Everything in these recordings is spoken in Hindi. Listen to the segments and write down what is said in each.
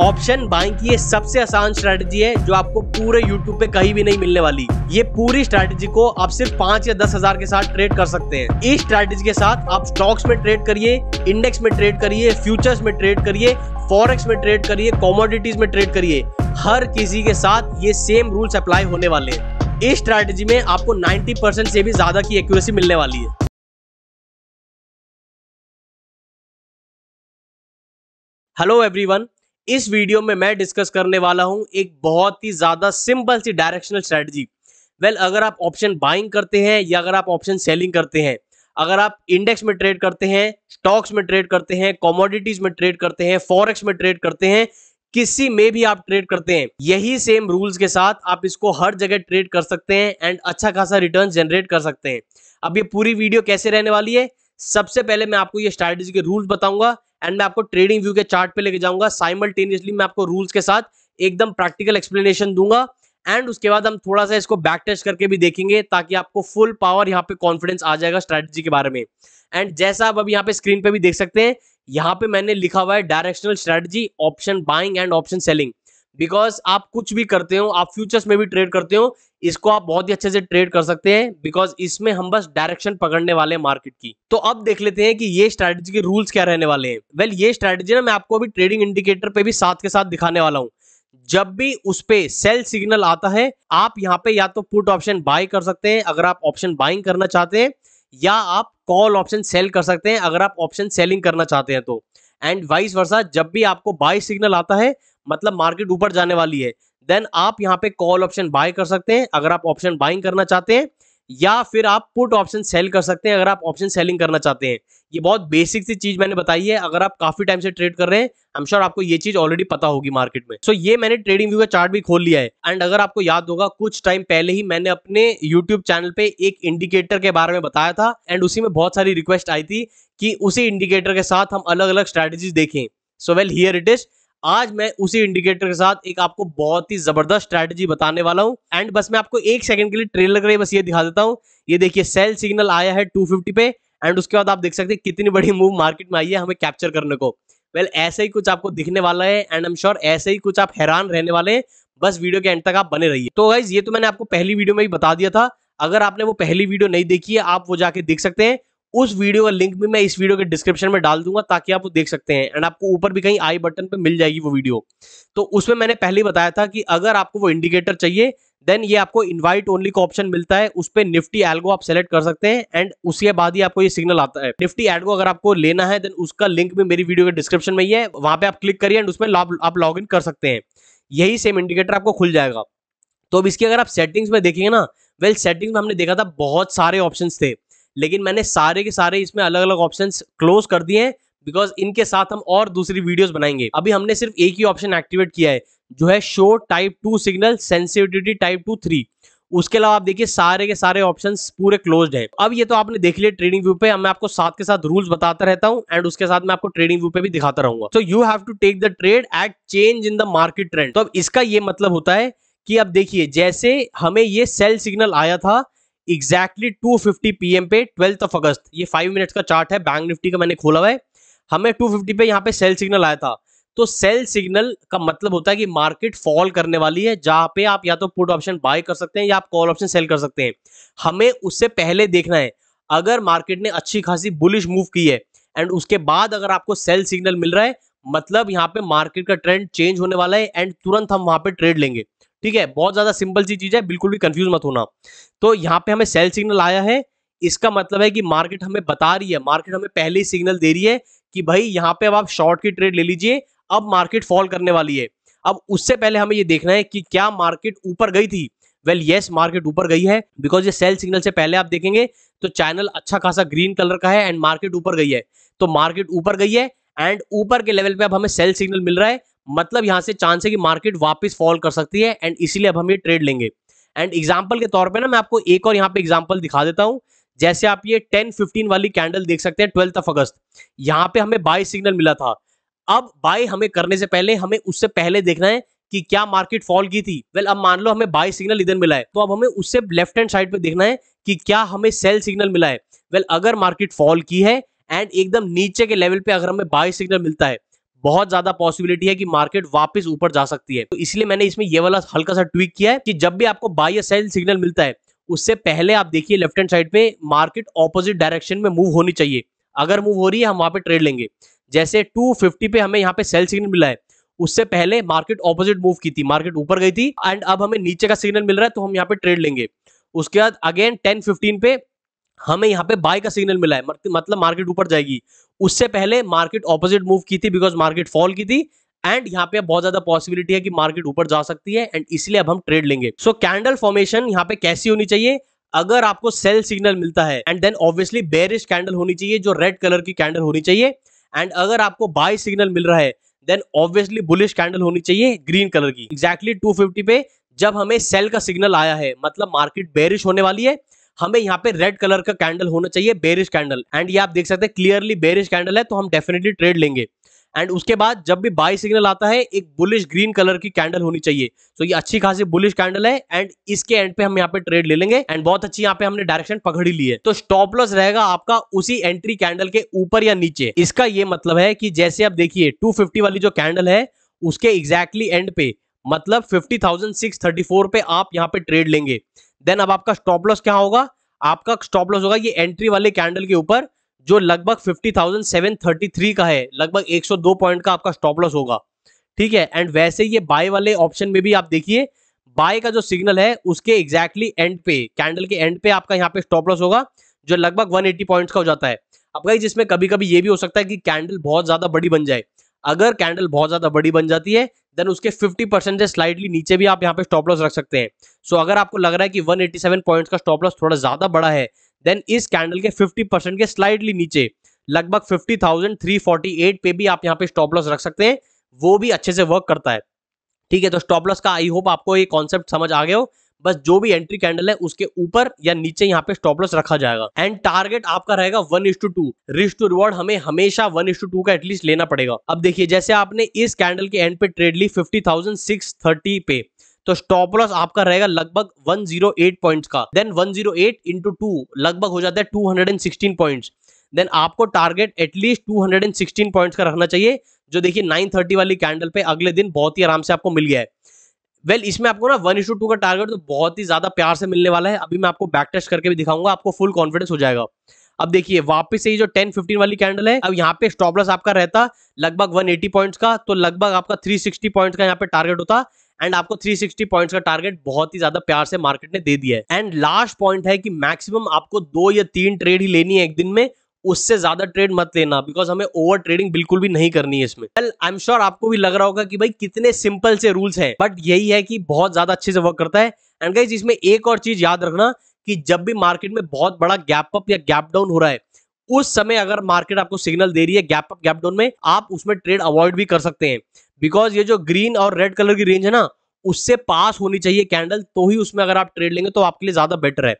ऑप्शन बाइंग की ये सबसे आसान स्ट्रेटजी है जो आपको पूरे यूट्यूब पे कहीं भी नहीं मिलने वाली ये पूरी स्ट्रेटजी को आप सिर्फ पांच या दस हजार के साथ ट्रेड कर सकते हैं इस स्ट्रैटेजी के साथ आप स्टॉक्स में ट्रेड करिए इंडेक्स में ट्रेड करिए फ्यूचर्स में ट्रेड करिए फॉरेक्स में ट्रेड करिए कॉमोडिटीज में ट्रेड करिए हर किसी के साथ ये सेम रूल्स अप्लाई होने वाले हैं इस स्ट्रैटेजी में आपको 90% से भी ज्यादा की एक्यूरेसी मिलने वाली है हेलो एवरीवन इस वीडियो में मैं डिस्कस करने वाला हूं एक बहुत ही ज़्यादा सिंपल सी डायरेक्शनल स्ट्रैटेजी वेल अगर आप ऑप्शन बाइंग करते हैं या अगर आप ऑप्शन सेलिंग करते हैं अगर आप इंडेक्स में ट्रेड करते हैं स्टॉक्स में ट्रेड करते हैं कॉमोडिटीज में ट्रेड करते हैं फॉरेक्स में ट्रेड करते हैं किसी में भी आप ट्रेड करते हैं यही सेम रूल्स के साथ आप इसको हर जगह ट्रेड कर सकते हैं एंड अच्छा खासा रिटर्न जनरेट कर सकते हैं अब ये पूरी वीडियो कैसे रहने वाली है सबसे पहले मैं आपको ये स्ट्रैटेजी के रूल्स बताऊंगा एंड मैं आपको ट्रेडिंग व्यू के चार्ट पे लेके जाऊंगा साइमल्टेनियसली मैं आपको रूल्स के साथ एकदम प्रैक्टिकल एक्सप्लेनेशन दूंगा एंड उसके बाद हम थोड़ा सा इसको बैक टेस्ट करके भी देखेंगे ताकि आपको फुल पावर यहाँ पे कॉन्फिडेंस आ जाएगा स्ट्रैटेजी के बारे में एंड जैसा आप अभी यहाँ पे स्क्रीन पे भी देख सकते हैं यहाँ पे मैंने लिखा हुआ है directional strategy option buying and option selling because आप कुछ भी करते हो आप फ्यूचर्स में भी ट्रेड करते हो इसको आप बहुत ही अच्छे से ट्रेड कर सकते हैं बिकॉज इसमें हम बस डायरेक्शन पकड़ने वाले हैं मार्केट की तो अब देख लेते हैं कि ये स्ट्रैटेजी के रूल्स क्या रहने वाले हैं वेल well, ये स्ट्रैटेजी ना मैं आपको अभी ट्रेडिंग इंडिकेटर पे भी साथ के साथ दिखाने वाला हूँ जब भी उस पर सेल सिग्नल आता है आप यहाँ पे या तो पुट ऑप्शन बाय कर सकते हैं अगर आप ऑप्शन बाइंग करना चाहते हैं या आप कॉल ऑप्शन सेल कर सकते हैं अगर आप ऑप्शन सेलिंग करना चाहते हैं तो एंड वाइस वर्षा जब भी आपको बाय सिग्नल आता है मतलब मार्केट ऊपर जाने वाली है देन आप यहाँ पे कॉल ऑप्शन बाय कर सकते हैं अगर आप ऑप्शन बाइंग करना चाहते हैं या फिर आप पुट ऑप्शन सेल कर सकते हैं अगर आप ऑप्शन सेलिंग करना चाहते हैं ये बहुत बेसिक सी चीज मैंने बताई है अगर आप काफी टाइम से ट्रेड कर रहे हैं आई एम श्योर आपको ये चीज ऑलरेडी पता होगी मार्केट में सो so, ये मैंने ट्रेडिंग व्यू का चार्ट भी खोल लिया है एंड अगर आपको याद होगा कुछ टाइम पहले ही मैंने अपने यूट्यूब चैनल पे एक इंडिकेटर के बारे में बताया था एंड उसी में बहुत सारी रिक्वेस्ट आई थी कि उसी इंडिकेटर के साथ हम अलग अलग स्ट्रेटेजी देखें so well here it is आज मैं उसी इंडिकेटर के साथ एक आपको बहुत ही जबरदस्त स्ट्रैटेजी बताने वाला हूं एंड बस मैं आपको एक सेकंड के लिए ट्रेलर कर बस ये दिखा देता हूं ये देखिए सेल सिग्नल आया है 250 पे एंड उसके बाद आप देख सकते हैं कितनी बड़ी मूव मार्केट में आई है हमें कैप्चर करने को वेल well, ऐसे ही कुछ आपको दिखने वाला है एंड आई एम श्योर ऐसे ही कुछ आप हैरान रहने वाले हैं बस वीडियो के एंड तक आप बने रहिए तो गाइज ये तो मैंने आपको पहली वीडियो में ही बता दिया था अगर आपने वो पहली वीडियो नहीं देखी है आप वो जाके देख सकते हैं उस वीडियो का लिंक भी मैं इस वीडियो के डिस्क्रिप्शन में डाल दूंगा ताकि आप वो देख सकते हैं एंड आपको ऊपर भी कहीं आई बटन पे मिल जाएगी वो वीडियो तो उसमें मैंने पहले ही बताया था कि अगर आपको वो इंडिकेटर चाहिए देन ये आपको इनवाइट ओनली का ऑप्शन मिलता है उस पर निफ्टी एल्गो आप सेलेक्ट कर सकते हैं एंड उसके बाद ही आपको ये सिग्नल आता है निफ्टी एल्गो अगर आपको लेना है देन उसका लिंक भी मेरी वीडियो के डिस्क्रिप्शन में ही है वहां पर आप क्लिक करिए एंड उसमें आप लॉग इन कर सकते हैं यही सेम इंडिकेटर आपको खुल जाएगा तो अब इसकी अगर आप सेटिंग्स में देखेंगे ना वेल well, सेटिंग्स में हमने देखा था बहुत सारे ऑप्शन थे लेकिन मैंने सारे के सारे इसमें अलग अलग ऑप्शन क्लोज कर दिए हैं बिकॉज इनके साथ हम और दूसरी वीडियोस बनाएंगे अभी हमने सिर्फ एक ही ऑप्शन एक्टिवेट किया है जो है show type two signal sensitivity type two three उसके अलावा आप देखिए सारे के सारे ऑप्शन पूरे क्लोज है अब ये तो आपने देख लिया ट्रेडिंग व्यू पे मैं आपको साथ के साथ रूल्स बताता रहता हूँ एंड उसके साथ मैं आपको ट्रेडिंग व्यू पे भी दिखाता रहूंगा so you have to take the trade at change in the market trend तो अब इसका ये मतलब होता है कि अब देखिए जैसे हमें ये सेल सिग्नल आया था exactly two fifty p m पे ट्वेल्थ ऑफ अगस्त ये फाइव मिनट का चार्ट है बैंक निफ्टी का मैंने खोला हुआ है हमें टू फिफ्टी पे यहाँ पे सेल सिग्नल आया था तो सेल सिग्नल का मतलब होता है कि मार्केट फॉल करने वाली है जहां पे आप या तो पुट ऑप्शन बाय कर सकते हैं या आप कॉल ऑप्शन सेल कर सकते हैं हमें उससे पहले देखना है अगर मार्केट ने अच्छी खासी बुलिश मूव की है एंड उसके बाद अगर आपको सेल सिग्नल मिल रहा है मतलब यहाँ पे मार्केट का ट्रेंड चेंज होने वाला है एंड तुरंत हम वहां पे ट्रेड लेंगे ठीक है बहुत ज्यादा सिंपल सी चीज है बिल्कुल भी कंफ्यूज मत होना तो यहाँ पे हमें सेल सिग्नल आया है इसका मतलब है कि मार्केट हमें बता रही है मार्केट हमें पहले ही सिग्नल दे रही है कि भाई यहाँ पे अब आप शॉर्ट की ट्रेड ले लीजिए अब मार्केट फॉल करने वाली है अब उससे पहले हमें ये देखना है कि क्या मार्केट ऊपर गई थी वेल येस मार्केट ऊपर गई है बिकॉज ये सेल सिग्नल से पहले आप देखेंगे तो चैनल अच्छा खासा ग्रीन कलर का है एंड मार्केट ऊपर गई है तो मार्केट ऊपर गई है एंड ऊपर के लेवल पे अब हमें सेल सिग्नल मिल रहा है मतलब यहाँ से चांस है कि मार्केट वापस फॉल कर सकती है एंड इसीलिए अब हम ये ट्रेड लेंगे एंड एग्जाम्पल के तौर पर ना मैं आपको एक और यहाँ पे एग्जाम्पल दिखा देता हूँ जैसे आप ये 10 15 वाली कैंडल देख सकते हैं ट्वेल्थ ऑफ अगस्त यहाँ पे हमें बाय सिग्नल मिला था अब बाय हमें करने से पहले हमें उससे पहले देखना है कि क्या मार्केट फॉल की थी वेल अब मान लो हमें बाय सिग्नल इधर मिला है तो अब हमें उससे लेफ्ट हैंड साइड पे देखना है कि क्या हमें सेल सिग्नल मिला है वेल well, अगर मार्केट फॉल की है एंड एकदम नीचे के लेवल पे अगर हमें बाय सिग्नल मिलता है बहुत ज्यादा पॉसिबिलिटी है कि मार्केट वापस ऊपर जा सकती है तो इसलिए मैंने इसमें ये वाला हल्का सा ट्विक किया है कि जब भी आपको बाई सेल सिग्नल मिलता है उससे पहले आप देखिए लेफ्ट हैंड साइड पे मार्केट ऑपोजिट डायरेक्शन में मूव होनी चाहिए अगर मूव हो रही है हम वहां पे ट्रेड लेंगे जैसे 250 पे हमें यहाँ पे सेल सिग्नल मिला है उससे पहले मार्केट ऑपोजिट मूव की थी मार्केट ऊपर गई थी एंड अब हमें नीचे का सिग्नल मिल रहा है तो हम यहाँ पे ट्रेड लेंगे उसके बाद अगेन टेन पे हमें यहाँ पे बाय का सिग्नल मिला है मतलब मार्केट ऊपर जाएगी उससे पहले मार्केट ऑपोजिट मूव की थी बिकॉज मार्केट फॉल की थी एंड यहाँ पे बहुत ज्यादा पॉसिबिलिटी है कि मार्केट ऊपर जा सकती है एंड इसलिए अब हम ट्रेड लेंगे सो कैंडल फॉर्मेशन यहाँ पे कैसी होनी चाहिए अगर आपको सेल सिग्नल मिलता है and then obviously bearish candle होनी चाहिए जो रेड कलर की कैंडल होनी चाहिए एंड अगर आपको बाय सिग्नल मिल रहा है देन ऑब्वियसली बुलिश कैंडल होनी चाहिए ग्रीन कलर की एग्जैक्टली exactly 250 पे जब हमें सेल का सिग्नल आया है मतलब मार्केट बेरिश होने वाली है हमें यहाँ पे रेड कलर का कैंडल होना चाहिए बेरिश कैंडल एंड ये आप देख सकते हैं क्लियरली बेरिश कैंडल है तो हम डेफिनेटली ट्रेड लेंगे एंड उसके बाद जब भी बाई सिग्नल आता है एक बुलिश ग्रीन कलर की कैंडल होनी चाहिए सो so, ये अच्छी खासी बुलिश कैंडल है एंड इसके एंड पे हम यहाँ पे ट्रेड ले लेंगे एंड बहुत अच्छी यहाँ पे हमने डायरेक्शन पकड़ी ली है तो स्टॉप लॉस रहेगा आपका उसी एंट्री कैंडल के ऊपर या नीचे इसका ये मतलब है कि जैसे आप देखिए टू वाली जो कैंडल है उसके एग्जैक्टली एंड पे मतलब फिफ्टी पे आप यहाँ पे ट्रेड लेंगे देन अब आपका स्टॉप लॉस क्या होगा आपका स्टॉप लॉस होगा ये एंट्री वाले कैंडल के ऊपर जो लगभग 50,733 का है लगभग 102 पॉइंट का आपका स्टॉप लॉस होगा ठीक है एंड वैसे ये बाय वाले ऑप्शन में भी आप देखिए बाय का जो सिग्नल है उसके एग्जैक्टली एंड पे कैंडल के एंड पे आपका यहाँ पे स्टॉप लॉस होगा जो लगभग 180 पॉइंट का हो जाता है अब भाई जिसमें कभी कभी ये भी हो सकता है कि कैंडल बहुत ज्यादा बड़ी बन जाए अगर कैंडल बहुत ज्यादा बड़ी बन जाती है देन उसके 50 परसेंट से स्लाइडली नीचे भी आप यहाँ पे स्टॉप लॉस रख सकते हैं सो so, अगर आपको लग रहा है कि 187 पॉइंट्स का स्टॉप लॉस थोड़ा ज्यादा बड़ा है देन इस कैंडल के 50 परसेंट के स्लाइडली नीचे लगभग 50,348 पे भी आप यहाँ पे स्टॉप लॉस रख सकते हैं वो भी अच्छे से वर्क करता है ठीक है तो स्टॉप लॉस का आई होप आपको ये कॉन्सेप्ट समझ आ गया हो बस जो भी एंट्री कैंडल है उसके ऊपर या नीचे यहाँ पे स्टॉप लॉस रखा जाएगा एंड टारगेट आपका रहेगा one is to two risk to reward हमें हमेशा वन इस टू टू का एटलीस्ट लेना पड़ेगा अब देखिए जैसे आपने इस कैंडल के एंड पे ट्रेड ली फिफ्टी थाउजेंड सिक्स थर्टी पे तो स्टॉप लॉस आपका रहेगा लगभग 108 पॉइंट्स का देन 108 इनटू 2 लगभग हो जाता है 216 पॉइंट्स देन आपको टारगेट एटलीस्ट 216 पॉइंट्स का रखना चाहिए जो देखिए 930 वाली कैंडल पे अगले दिन बहुत ही आराम से आपको मिल गया है वेल well, इसमें आपको ना वन इशू टू का टारगेट तो बहुत ही ज्यादा प्यार से मिलने वाला है अभी मैं आपको बैक टेस्ट करके भी दिखाऊंगा आपको फुल कॉन्फिडेंस हो जाएगा अब देखिए वापस से ये जो 10 15 वाली कैंडल है अब यहाँ पे स्टॉप लॉस आपका रहता लगभग 180 पॉइंट्स का तो लगभग आपका 360 पॉइंट्स का यहाँ पे टारगेट होता एंड आपको 360 पॉइंट्स का टारगेट बहुत ही ज्यादा प्यार से मार्केट ने दे दिया है एंड लास्ट पॉइंट है कि मैक्सिमम आपको दो या तीन ट्रेड ही लेनी है एक दिन में उससे ज्यादा ट्रेड मत लेना बिकॉज हमें ओवर ट्रेडिंग बिल्कुल भी नहीं करनी है इसमें वेल आई एम श्योर आपको भी लग रहा होगा कि भाई कितने सिंपल से रूल्स हैं बट यही है कि बहुत ज्यादा अच्छे से वर्क करता है एंड गाइज इसमें एक और चीज याद रखना कि जब भी मार्केट में बहुत बड़ा गैप अप या गैप डाउन हो रहा है उस समय अगर मार्केट आपको सिग्नल दे रही है गैप अप गैप डाउन में आप उसमें ट्रेड अवॉइड भी कर सकते हैं बिकॉज ये जो ग्रीन और रेड कलर की रेंज है ना उससे पास होनी चाहिए कैंडल तो ही उसमें अगर आप ट्रेड लेंगे तो आपके लिए ज्यादा बेटर है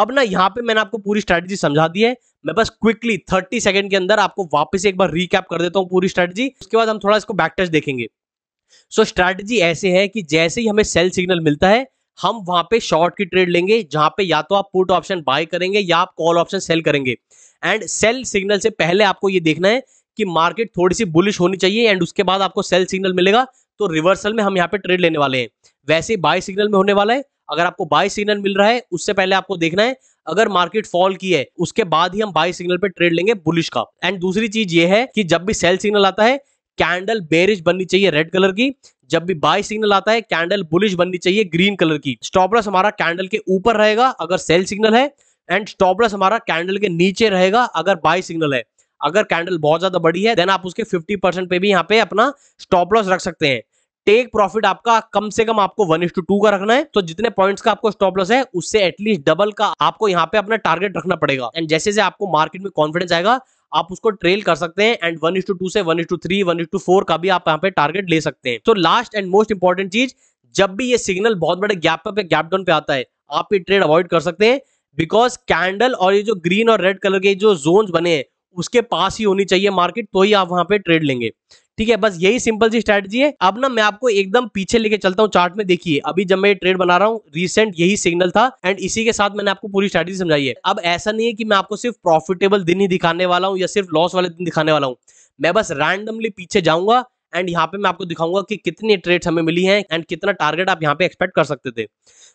अब ना यहाँ पे मैंने आपको पूरी स्ट्रैटेजी समझा दी है मैं बस क्विकली थर्टी सेकेंड के अंदर आपको वापस एक बार रिकैप कर देता हूँ पूरी स्ट्रैटेजी उसके बाद हम थोड़ा इसको बैकटेस्ट देखेंगे सो so, स्ट्रेटजी ऐसे है कि जैसे ही हमें सेल सिग्नल मिलता है हम वहां पे शॉर्ट की ट्रेड लेंगे जहां पे या तो आप पुट ऑप्शन बाय करेंगे या आप कॉल ऑप्शन सेल करेंगे एंड सेल सिग्नल से पहले आपको ये देखना है कि मार्केट थोड़ी सी बुलिश होनी चाहिए एंड उसके बाद आपको सेल सिग्नल मिलेगा तो रिवर्सल में हम यहाँ पे ट्रेड लेने वाले हैं वैसे बाय सिग्नल में होने वाला है अगर आपको बाय सिग्नल मिल रहा है उससे पहले आपको देखना है अगर मार्केट फॉल की है उसके बाद ही हम बाई सिग्नल पे ट्रेड लेंगे बुलिश का एंड दूसरी चीज ये है कि जब भी सेल सिग्नल आता है कैंडल बेरिश बननी चाहिए रेड कलर की जब भी बाय सिग्नल आता है कैंडल बुलिश बननी चाहिए ग्रीन कलर की स्टॉपलस हमारा कैंडल के ऊपर रहेगा अगर सेल सिग्नल है एंड स्टॉपलस हमारा कैंडल के नीचे रहेगा अगर बाय सिग्नल है अगर कैंडल बहुत ज्यादा बड़ी है देन आप उसके 50 परसेंट पे भी यहाँ पे अपना स्टॉप लॉस रख सकते हैं टेक प्रॉफिट आपका कम से कम आपको वन टू का रखना है तो जितने पॉइंट्स का आपको स्टॉप लॉस है उससे एटलीस्ट डबल का आपको यहाँ पे अपना टारगेट रखना पड़ेगा एंड जैसे जैसे आपको मार्केट में कॉन्फिडेंस आएगा आप उसको ट्रेल कर सकते हैं and one is to two से one is to three one is four का भी आप यहाँ पे टारगेट ले सकते हैं तो लास्ट एंड मोस्ट इंपॉर्टेंट चीज जब भी ये सिग्नल बहुत बड़े गैप पे गैप डाउन पे आता है आप ये ट्रेड अवॉइड कर सकते हैं बिकॉज कैंडल और ये जो ग्रीन और रेड कलर के जो जोन बने हैं उसके पास ही होनी चाहिए मार्केट तो ही आप वहां पे ट्रेड लेंगे ठीक है बस यही सिंपल सी स्ट्रैटेजी है अब ना मैं आपको एकदम पीछे लेके चलता हूँ चार्ट में देखिए अभी जब मैं ये ट्रेड बना रहा हूँ रिसेंट यही सिग्नल था एंड इसी के साथ मैंने आपको पूरी स्ट्रैटेजी समझाई है अब ऐसा नहीं है कि मैं आपको सिर्फ प्रॉफिटेबल दिन ही दिखाने वाला हूँ या सिर्फ लॉस वाले दिन दिखाने वाला हूँ मैं बस रैंडमली पीछे जाऊंगा एंड यहाँ पे मैं आपको दिखाऊंगा कि कितनी ट्रेड्स हमें मिली है एंड कितना टारगेट आप यहाँ पे एक्सपेक्ट कर सकते थे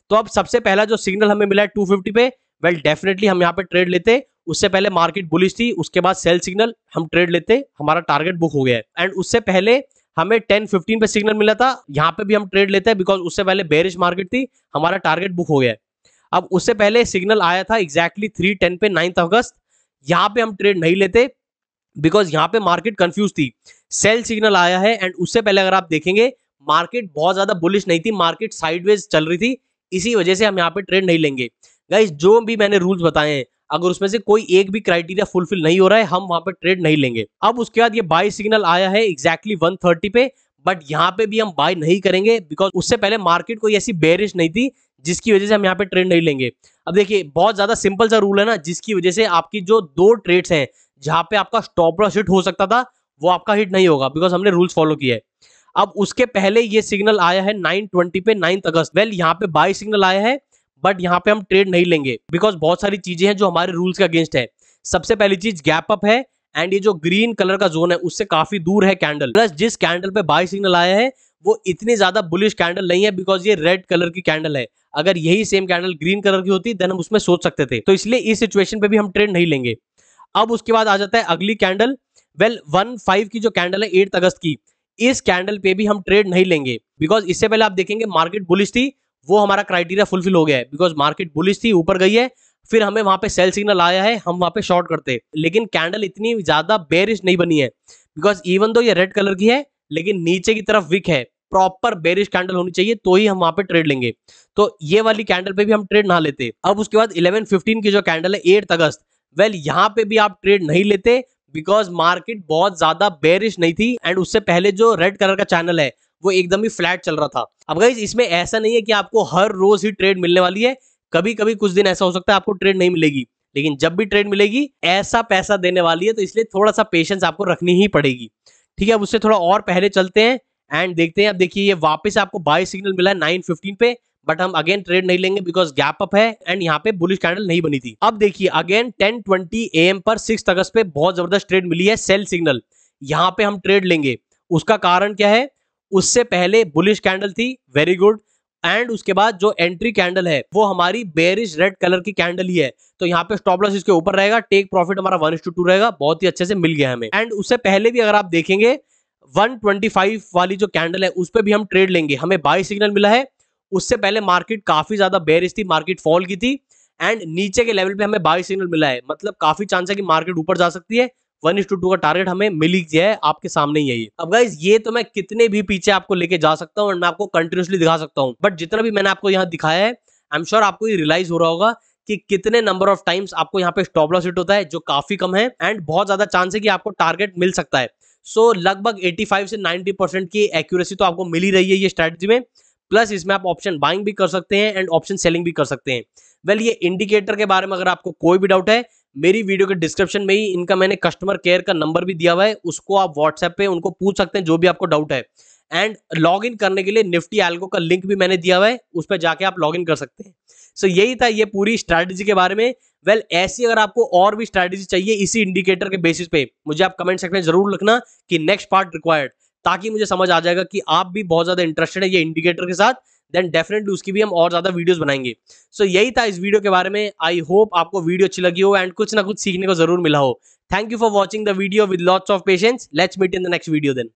तो अब सबसे पहला जो सिग्नल हमें मिला है टू पे वेल डेफिनेटली हम यहाँ पे ट्रेड लेते उससे पहले मार्केट बुलिश थी उसके बाद सेल सिग्नल हम ट्रेड लेते हमारा टारगेट बुक हो गया है एंड उससे पहले हमें टेन फिफ्टीन पे सिग्नल मिला था यहाँ पे भी हम ट्रेड लेते हैं बिकॉज उससे पहले बेरिश मार्केट थी हमारा टारगेट बुक हो गया है अब उससे पहले सिग्नल आया था एग्जैक्टली थ्री टेन पे नाइन्थ अगस्त यहाँ पे हम ट्रेड नहीं लेते बिकॉज यहाँ पे मार्केट कंफ्यूज थी सेल सिग्नल आया है एंड उससे पहले अगर आप देखेंगे मार्केट बहुत ज्यादा बुलिश नहीं थी मार्केट साइडवेज चल रही थी इसी वजह से हम यहाँ पे ट्रेड नहीं लेंगे गाइज जो भी मैंने रूल्स बताए हैं अगर उसमें से कोई एक भी क्राइटेरिया फुलफिल नहीं हो रहा है हम वहां पर ट्रेड नहीं लेंगे अब उसके बाद ये बाई सिग्नल आया है एग्जैक्टली वन पे बट यहाँ पे भी हम बाय नहीं करेंगे बिकॉज उससे पहले मार्केट कोई ऐसी बेरिश नहीं थी जिसकी वजह से हम यहाँ पे ट्रेड नहीं लेंगे अब देखिए बहुत ज्यादा सिंपल सा रूल है ना जिसकी वजह से आपकी जो दो ट्रेड्स हैं जहां पे आपका स्टॉप लॉस हिट हो सकता था वो आपका हिट नहीं होगा बिकॉज हमने रूल्स फॉलो किया है अब उसके पहले ये सिग्नल आया है नाइन पे नाइन्थ अगस्त वेल यहाँ पे बाई सिग्नल आया है बट यहाँ पे हम ट्रेड नहीं लेंगे बिकॉज बहुत सारी चीजें हैं जो हमारे रूल्स के अगेंस्ट है सबसे पहली चीज गैप अप है एंड ये जो ग्रीन कलर का जोन है उससे काफी दूर है कैंडल प्लस जिस कैंडल पे बाई सिग्नल आया है वो इतनी ज्यादा बुलिश कैंडल नहीं है बिकॉज ये रेड कलर की कैंडल है अगर यही सेम कैंडल ग्रीन कलर की होती देन हम उसमें सोच सकते थे तो इसलिए इस सिचुएशन पे भी हम ट्रेड नहीं लेंगे अब उसके बाद आ जाता है अगली कैंडल वेल वन फाइव की जो कैंडल है एट अगस्त की इस कैंडल पे भी हम ट्रेड नहीं लेंगे बिकॉज इससे पहले आप देखेंगे मार्केट बुलिश थी वो हमारा क्राइटेरिया फुलफिल हो गया है बिकॉज मार्केट बुलिश थी ऊपर गई है फिर हमें वहां पे सेल सिग्नल आया है हम वहां पे शॉर्ट करते लेकिन कैंडल इतनी ज्यादा बेरिश नहीं बनी है बिकॉज इवन दो ये रेड कलर की है लेकिन नीचे की तरफ विक है प्रॉपर बेरिश कैंडल होनी चाहिए तो ही हम वहां पे ट्रेड लेंगे तो ये वाली कैंडल पे भी हम ट्रेड ना लेते अब उसके बाद 11:15 की जो कैंडल है 8 अगस्त वेल यहाँ पे भी आप ट्रेड नहीं लेते बिकॉज मार्केट बहुत ज्यादा बेरिश नहीं थी एंड उससे पहले जो रेड कलर का चैनल है वो एकदम ही फ्लैट चल रहा था अब गाइज इसमें ऐसा नहीं है कि आपको हर रोज ही ट्रेड मिलने वाली है कभी कभी कुछ दिन ऐसा हो सकता है आपको ट्रेड नहीं मिलेगी लेकिन जब भी ट्रेड मिलेगी ऐसा पैसा देने वाली है तो इसलिए थोड़ा सा पेशेंस आपको रखनी ही पड़ेगी ठीक है अब उससे थोड़ा और पहले चलते हैं एंड देखते हैं अब देखिए ये वापस आपको बाय सिग्नल मिला है नाइन फिफ्टीन पे बट हम अगेन ट्रेड नहीं लेंगे बिकॉज गैप अप है एंड यहाँ पे बुलिश कैंडल नहीं बनी थी अब देखिए अगेन 10:20 एम पर 6 अगस्त पे बहुत जबरदस्त ट्रेड मिली है सेल सिग्नल यहाँ पे हम ट्रेड लेंगे उसका कारण क्या है उससे पहले बुलिश कैंडल थी वेरी गुड एंड उसके बाद जो एंट्री कैंडल है वो हमारी बेरिश रेड कलर की कैंडल ही है तो यहाँ पे स्टॉप लॉस इसके ऊपर रहेगा टेक प्रॉफिट हमारा वन टू टू रहेगा बहुत ही अच्छे से मिल गया हमें एंड उससे पहले भी अगर आप देखेंगे 125 वाली जो कैंडल है उस पर भी हम ट्रेड लेंगे हमें बाई सिग्नल मिला है उससे पहले मार्केट काफी ज्यादा बेरिश थी मार्केट फॉल की थी एंड नीचे के लेवल पे हमें बाई सिग्नल मिला है मतलब काफी चांस है कि मार्केट ऊपर जा सकती है वन इज टू टू का टारगेट हमें मिल ही गया है आपके सामने ही है अब गाइज ये तो मैं कितने भी पीछे आपको लेके जा सकता हूँ और मैं आपको कंटिन्यूसली दिखा सकता हूँ बट जितना भी मैंने आपको यहाँ दिखाया है आई एम श्योर आपको ये रियलाइज हो रहा होगा कि कितने नंबर ऑफ टाइम्स आपको यहाँ पे स्टॉप लॉस हिट होता है जो काफी कम है एंड बहुत ज्यादा चांस है कि आपको टारगेट मिल सकता है सो so, लगभग 85 से 90 परसेंट की एक्यूरेसी तो आपको मिल ही रही है ये स्ट्रेटजी में प्लस इसमें आप ऑप्शन बाइंग भी कर सकते हैं एंड ऑप्शन सेलिंग भी कर सकते हैं वेल well, ये इंडिकेटर के बारे में अगर आपको कोई भी डाउट है मेरी वीडियो के डिस्क्रिप्शन में ही इनका मैंने कस्टमर केयर का नंबर भी दिया हुआ है उसको आप व्हाट्सएप पे उनको पूछ सकते हैं जो भी आपको डाउट है एंड लॉग इन करने के लिए निफ्टी एल्गो का लिंक भी मैंने दिया हुआ है उस पर जाके आप लॉग इन कर सकते हैं सो so, यही था ये पूरी स्ट्रैटेजी के बारे में वेल well, ऐसी अगर आपको और भी स्ट्रैटेजी चाहिए इसी इंडिकेटर के बेसिस पे मुझे आप कमेंट सेक्शन में जरूर लिखना कि नेक्स्ट पार्ट रिक्वायर्ड ताकि मुझे समझ आ जाएगा कि आप भी बहुत ज़्यादा इंटरेस्टेड है ये इंडिकेटर के साथ देन डेफिनेटली उसकी भी हम और ज़्यादा वीडियोस बनाएंगे सो so, यही था इस वीडियो के बारे में आई होप आपको वीडियो अच्छी लगी हो एंड कुछ ना कुछ सीखने को जरूर मिला हो thank you for watching the video with lots of patience let's meet in the next video then